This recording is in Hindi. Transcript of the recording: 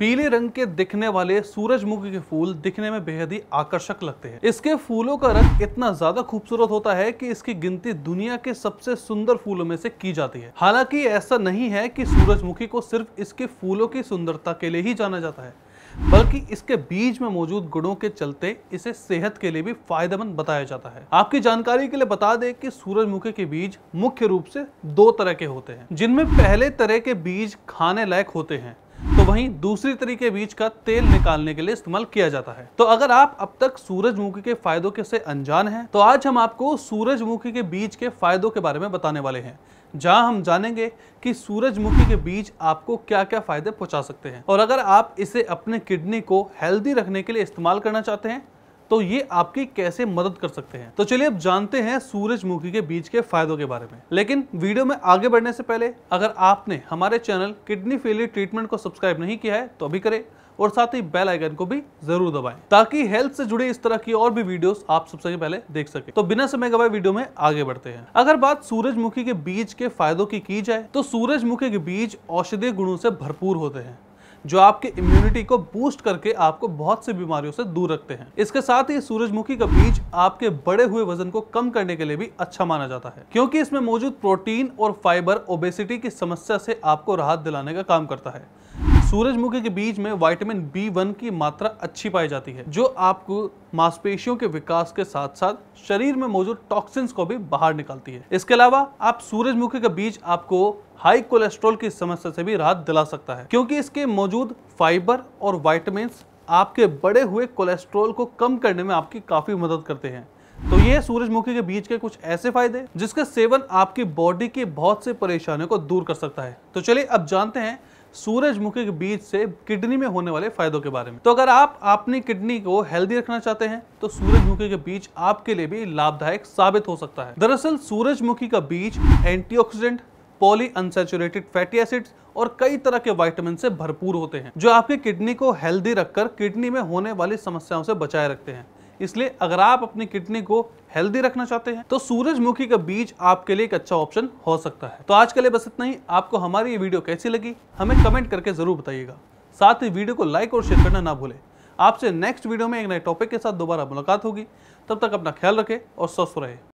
पीले रंग के दिखने वाले सूरजमुखी के फूल दिखने में बेहद ही आकर्षक लगते हैं इसके फूलों का रंग इतना ज्यादा खूबसूरत होता है कि इसकी गिनती दुनिया के सबसे सुंदर फूलों में से की जाती है हालांकि ऐसा नहीं है कि सूरजमुखी को सिर्फ इसके फूलों की सुंदरता के लिए ही जाना जाता है बल्कि इसके बीज में मौजूद गुणों के चलते इसे सेहत के लिए भी फायदेमंद बताया जाता है आपकी जानकारी के लिए बता दें कि सूरजमुखी के बीज मुख्य रूप से दो तरह के होते हैं जिनमें पहले तरह के बीज खाने लायक होते हैं वहीं दूसरी तरीके बीज का तेल निकालने के लिए इस्तेमाल किया जाता है तो अगर आप अब तक सूरजमुखी के फायदों के से अनजान हैं तो आज हम आपको सूरजमुखी के बीज के फायदों के बारे में बताने वाले हैं जहां हम जानेंगे कि सूरजमुखी के बीज आपको क्या क्या फायदे पहुंचा सकते हैं और अगर आप इसे अपने किडनी को हेल्दी रखने के लिए इस्तेमाल करना चाहते हैं तो ये आपकी कैसे मदद कर सकते हैं तो चलिए अब जानते हैं सूरजमुखी के बीज के फायदों के बारे में लेकिन वीडियो में आगे बढ़ने से पहले अगर आपने हमारे चैनल किडनी फेलियर ट्रीटमेंट को सब्सक्राइब नहीं किया है तो अभी करें और साथ ही बेल आइकन को भी जरूर दबाएं ताकि हेल्थ से जुड़े इस तरह की और भी वीडियोस आप सबसे पहले देख सके तो बिना समय गवाए वीडियो में आगे बढ़ते हैं अगर बात सूरजमुखी के बीज के फायदों की की जाए तो सूरजमुखी के बीज औषधीय गुणों से भरपूर होते हैं जो आपके इम्यूनिटी को बूस्ट करके आपको बहुत सी बीमारियों से दूर रखते हैं इसके साथ ही सूरजमुखी का बीज आपके बड़े हुए वजन को कम करने के लिए भी अच्छा माना जाता है क्योंकि इसमें मौजूद प्रोटीन और फाइबर ओबेसिटी की समस्या से आपको राहत दिलाने का काम करता है सूरजमुखी के बीज में वाइटामिन बी वन की मात्रा अच्छी पाई जाती है जो आपको मांसपेशियों के विकास के साथ साथ शरीर में मौजूद टॉक्सिन्स को भी बाहर निकालती है इसके अलावा आप सूरजमुखी का बीज आपको हाई कोलेस्ट्रॉल की समस्या से भी राहत दिला सकता है क्योंकि इसके मौजूद फाइबर और वाइटामिन आपके बड़े हुए कोलेस्ट्रोल को कम करने में आपकी काफी मदद करते हैं तो ये सूरजमुखी के बीज के कुछ ऐसे फायदे जिसका सेवन आपकी बॉडी की बहुत से परेशानियों को दूर कर सकता है तो चलिए अब जानते हैं सूरजमुखी के बीज से किडनी में होने वाले फायदों के बारे में तो अगर आप अपनी किडनी को हेल्दी रखना चाहते हैं तो सूरजमुखी के बीज आपके लिए भी लाभदायक साबित हो सकता है दरअसल सूरजमुखी का बीज antioxidant polyunsaturated fatty acids और कई तरह के वाइटामिन से भरपूर होते हैं जो आपकी किडनी को हेल्दी रखकर किडनी में होने वाली समस्याओं से बचाए रखते हैं इसलिए अगर आप अपनी किडनी को हेल्दी रखना चाहते हैं तो सूरजमुखी का बीज आपके लिए एक अच्छा ऑप्शन हो सकता है तो आज के लिए बस इतना ही आपको हमारी ये वीडियो कैसी लगी हमें कमेंट करके जरूर बताइएगा साथ ही वीडियो को लाइक और शेयर करना ना भूलें आपसे नेक्स्ट वीडियो में एक नए टॉपिक के साथ दोबारा मुलाकात होगी तब तक अपना ख्याल रखें और स्वस्थ रहें